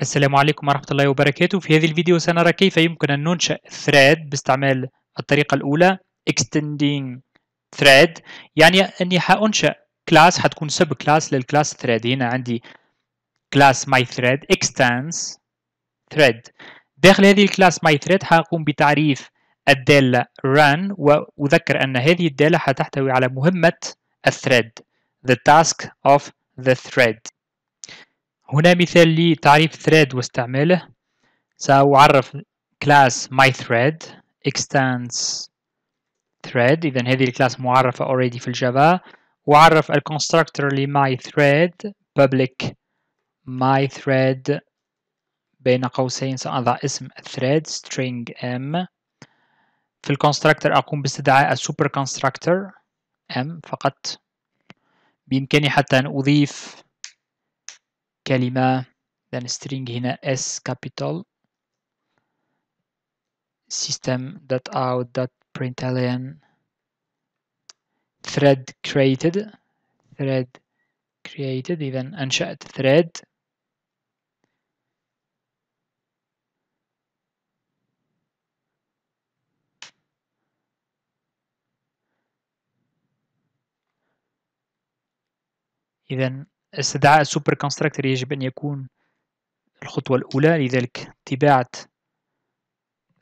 السلام عليكم ورحمة الله وبركاته في هذه الفيديو سنرى كيف يمكن أن ننشأ thread باستعمال الطريقة الأولى extending thread يعني أني حأنشأ كلاس حتكون سب كلاس للكلاس thread هنا عندي كلاس my thread extends thread داخل هذه الكلاس my thread حأقوم بتعريف الدالة run وأذكر أن هذه الدالة حتحتوي على مهمة الثريد the task of the thread هنا مثال لتعريف thread واستعماله سأعرف class mythread extends thread إذا هذه الكلاس معرفة already في الجافا وعرف الكونستراكتور لmythread public mythread بين قوسين سأضع اسم الثريد string m في الكونستركتور أقوم باستدعاء السوبر constructor m فقط بإمكاني حتى أن أضيف كلمة then string هنا s capital system dot out dot alien thread created thread created إذا أنشأت thread even استدعاء السوبر كونستراكتور يجب أن يكون الخطوة الأولى لذلك طباعة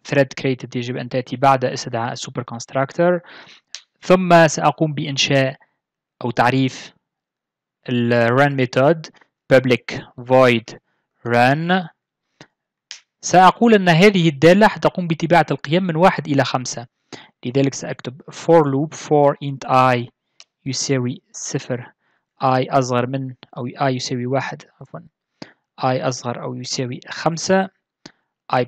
thread created يجب أن تأتي بعد استدعاء السوبر كونستراكتور ثم سأقوم بإنشاء أو تعريف ال run method public void run سأقول أن هذه الدالة ستقوم بطباعة القيم من واحد إلى خمسة لذلك سأكتب for loop for int i يساوي صفر i أصغر من أو i يساوي واحد عفوا i أصغر أو يساوي خمسة i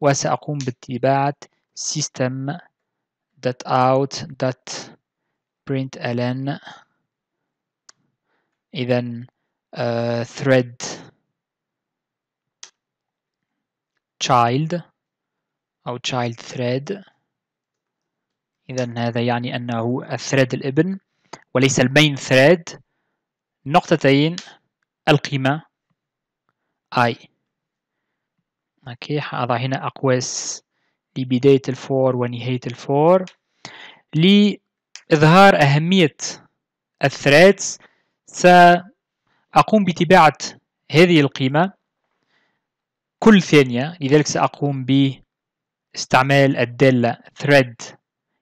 وسأقوم بالتباعة system dot out dot إذا آه، uh, thread child أو child thread إذا هذا يعني أنه الثريد الابن وليس المين ثريد نقطتين القيمة i اوكي حاضع هنا اقواس لبداية الفور ونهاية الفور لإظهار أهمية الثريد سأقوم بتباعة هذه القيمة كل ثانية لذلك سأقوم باستعمال الدالة thread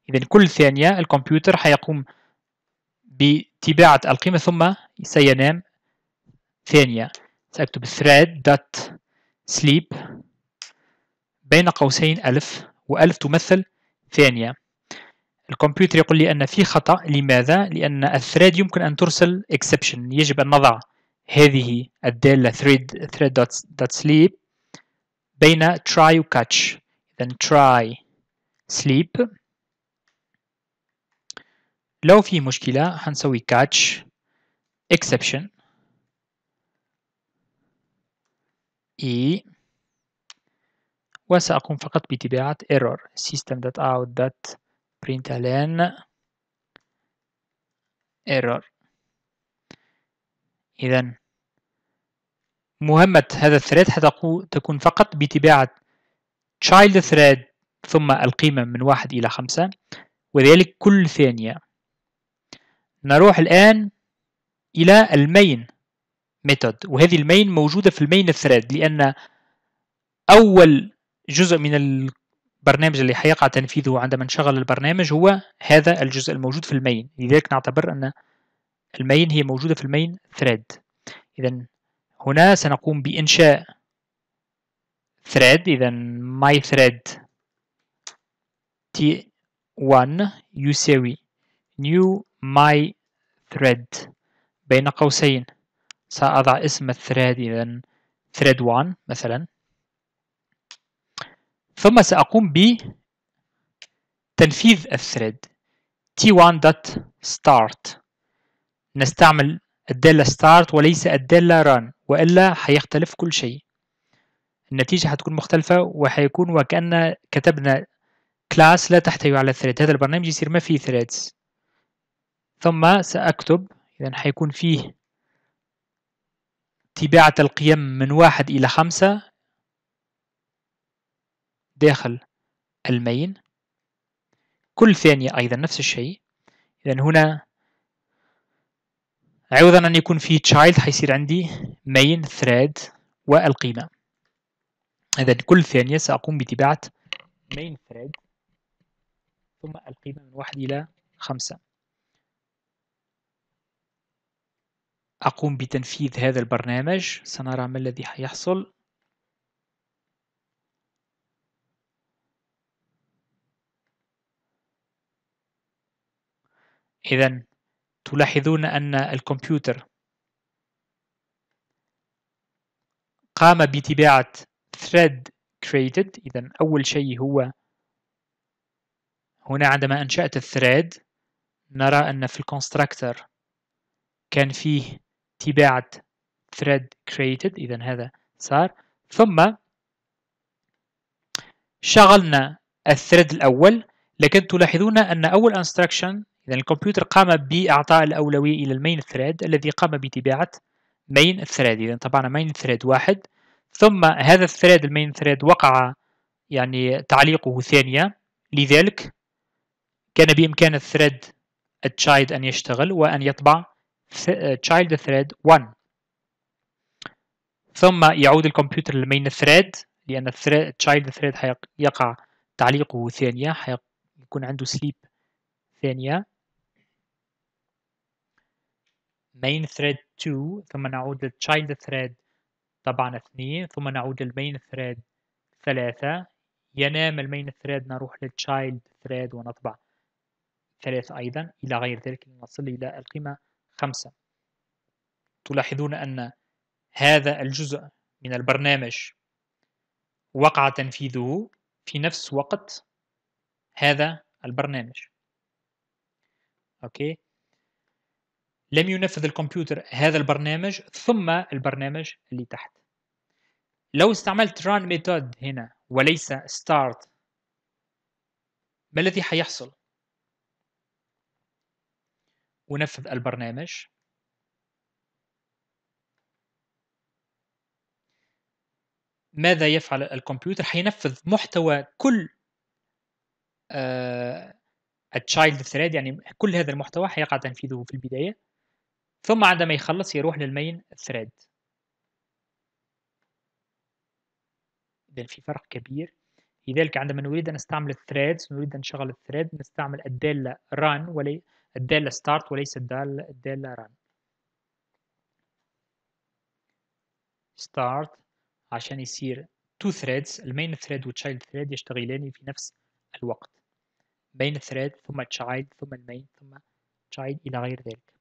إذا كل ثانية الكمبيوتر حيقوم بطباعة القيمة ثم سينام ثانية سأكتب thread dot sleep بين قوسين ألف وألف تمثل ثانية الكمبيوتر يقول لي أن في خطأ لماذا؟ لأن الثريد يمكن أن ترسل exception يجب أن نضع هذه الدالة thread thread.sleep بين try و catch إذن try sleep لو في مشكلة هنسوي catch exception e وسأقوم فقط بتباعة error system.out.println error إذا مهمة هذا الثريد تكون فقط بتباعة child thread ثم القيمة من واحد إلى خمسة وذلك كل ثانية نروح الآن إلى المين ميثود وهذه المين موجودة في المين ثريد لأن أول جزء من البرنامج اللي حيقع تنفيذه عندما نشغل البرنامج هو هذا الجزء الموجود في المين لذلك نعتبر أن المين هي موجودة في المين ثريد إذا هنا سنقوم بإنشاء ثريد إذا my thread t1 يساوي new my thread بين قوسين سأضع اسم الثريد إذا thread one مثلا ثم سأقوم بتنفيذ الثريد t1.start نستعمل الدالة start وليس الدالة run وإلا حيختلف كل شيء النتيجة حتكون مختلفة وحيكون وكأن كتبنا class لا تحتوي على ثريد هذا البرنامج يصير ما فيه ثريدز ثم سأكتب إذا حيكون فيه تباعة القيم من واحد إلى خمسة داخل المين كل ثانية أيضا نفس الشيء إذا هنا عوضا أن يكون فيه child حيصير عندي main thread والقيمة إذا كل ثانية سأقوم بتباعة main thread ثم القيمة من واحد إلى خمسة أقوم بتنفيذ هذا البرنامج سنرى ما الذي حيحصل إذا تلاحظون أن الكمبيوتر قام بطباعة thread created إذا أول شيء هو هنا عندما أنشأت الثريد نرى أن في الكونستراكتر كان فيه تباعة thread created إذا هذا صار ثم شغلنا الثريد الأول لكن تلاحظون أن أول instruction إذا الكمبيوتر قام بإعطاء الأولوية إلى المين ثريد الذي قام بتباعة مين ثريد إذا طبعا مين ثريد واحد ثم هذا الثريد المين ثريد وقع يعني تعليقه ثانية لذلك كان بإمكان الثريد التشايد أن يشتغل وأن يطبع Uh, child thread 1 ثم يعود الكمبيوتر للمين ثريد لأن child thread يقع تعليقه ثانية حيكون عنده سليب ثانية main thread 2 ثم نعود child thread طبعا 2 ثم نعود main thread 3 ينام المين thread نروح للchild thread ونطبع ثلاثة أيضا إلى غير ذلك لنصل إلى القيمة خمسة تلاحظون أن هذا الجزء من البرنامج وقع تنفيذه في نفس وقت هذا البرنامج أوكي لم ينفذ الكمبيوتر هذا البرنامج ثم البرنامج اللي تحت لو استعملت run method هنا وليس start ما الذي حيحصل ونفذ البرنامج ماذا يفعل الكمبيوتر حينفذ محتوى كل آه، التشايلد thread يعني كل هذا المحتوى حيقع تنفيذه في البداية ثم عندما يخلص يروح للمين thread إذا في فرق كبير لذلك عندما نريد أن نستعمل الثريدز نريد أن نشغل الثريد نستعمل الدالة run ولي, الدالة start وليس الدالة, الدالة run start عشان يصير two threads ال main thread و child thread يشتغلان في نفس الوقت main thread ثم child ثم main ثم child إلى غير ذلك